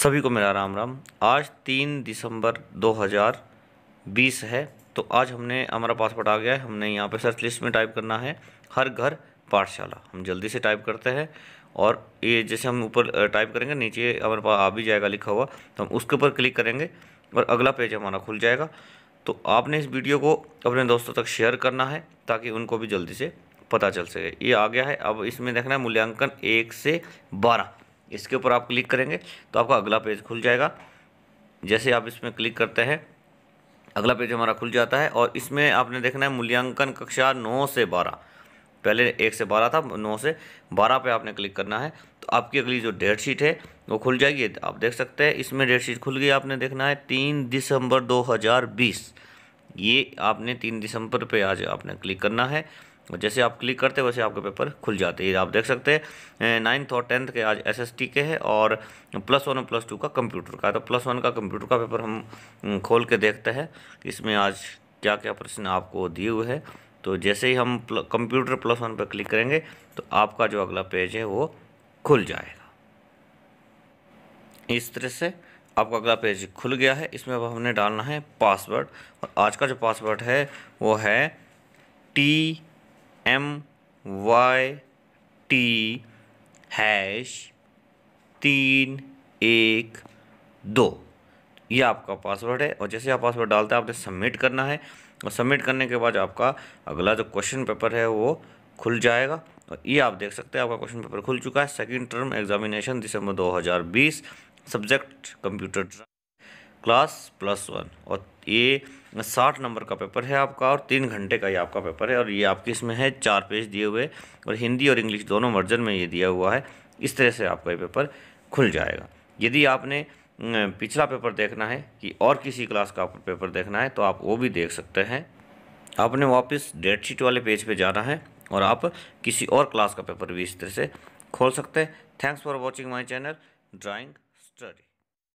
सभी को मेरा राम राम आज तीन दिसंबर 2020 है तो आज हमने हमारा पासपोर्ट आ गया है हमने यहाँ पे सर्च लिस्ट में टाइप करना है हर घर पाठशाला हम जल्दी से टाइप करते हैं और ये जैसे हम ऊपर टाइप करेंगे नीचे हमारे पास आ भी जाएगा लिखा हुआ तो हम उसके ऊपर क्लिक करेंगे और अगला पेज हमारा खुल जाएगा तो आपने इस वीडियो को अपने दोस्तों तक शेयर करना है ताकि उनको भी जल्दी से पता चल सके ये आ गया है अब इसमें देखना है मूल्यांकन एक से बारह इसके ऊपर आप क्लिक करेंगे तो आपका अगला पेज खुल जाएगा जैसे आप इसमें क्लिक करते हैं अगला पेज हमारा खुल जाता है और इसमें आपने देखना है मूल्यांकन कक्षा नौ से बारह पहले एक से बारह था नौ से बारह पे आपने क्लिक करना है तो आपकी अगली जो डेट शीट है वो खुल जाएगी आप देख सकते हैं इसमें डेट शीट खुल गई आपने देखना है तीन दिसंबर 2020 ये आपने तीन दिसंबर पे आज आपने क्लिक करना है और जैसे आप क्लिक करते वैसे आपके पेपर खुल जाते हैं आप देख सकते हैं नाइन्थ और टेंथ के आज एसएसटी के है और प्लस वन और प्लस टू का कंप्यूटर का तो प्लस वन का कंप्यूटर का पेपर हम खोल के देखते हैं इसमें आज क्या क्या प्रश्न आपको दिए हुए हैं तो जैसे ही हम प्ल, कंप्यूटर प्लस वन पर क्लिक करेंगे तो आपका जो अगला पेज है वो खुल जाएगा इस तरह से आपका अगला पेज खुल गया है इसमें अब हमने डालना है पासवर्ड और आज का जो पासवर्ड है वो है T M Y T hash तीन एक दो ये आपका पासवर्ड है और जैसे आप पासवर्ड डालते हैं आपने सबमिट करना है और सबमिट करने के बाद आपका अगला जो क्वेश्चन पेपर है वो खुल जाएगा और ये आप देख सकते हैं आपका क्वेश्चन पेपर खुल चुका है सेकेंड टर्म एग्जामिनेशन दिसंबर 2020 subject computer class plus one और ये साठ नंबर का पेपर है आपका और तीन घंटे का ये आपका पेपर है और ये आपके इसमें है चार पेज दिए हुए और हिंदी और इंग्लिश दोनों वर्जन में ये दिया हुआ है इस तरह से आपका ये पेपर खुल जाएगा यदि आपने पिछला पेपर देखना है कि और किसी क्लास का पेपर देखना है तो आप वो भी देख सकते हैं आपने वापस डेट शीट वाले पेज पे जाना है और आप किसी और क्लास का पेपर भी इस तरह से खोल सकते हैं thanks for watching my channel drawing study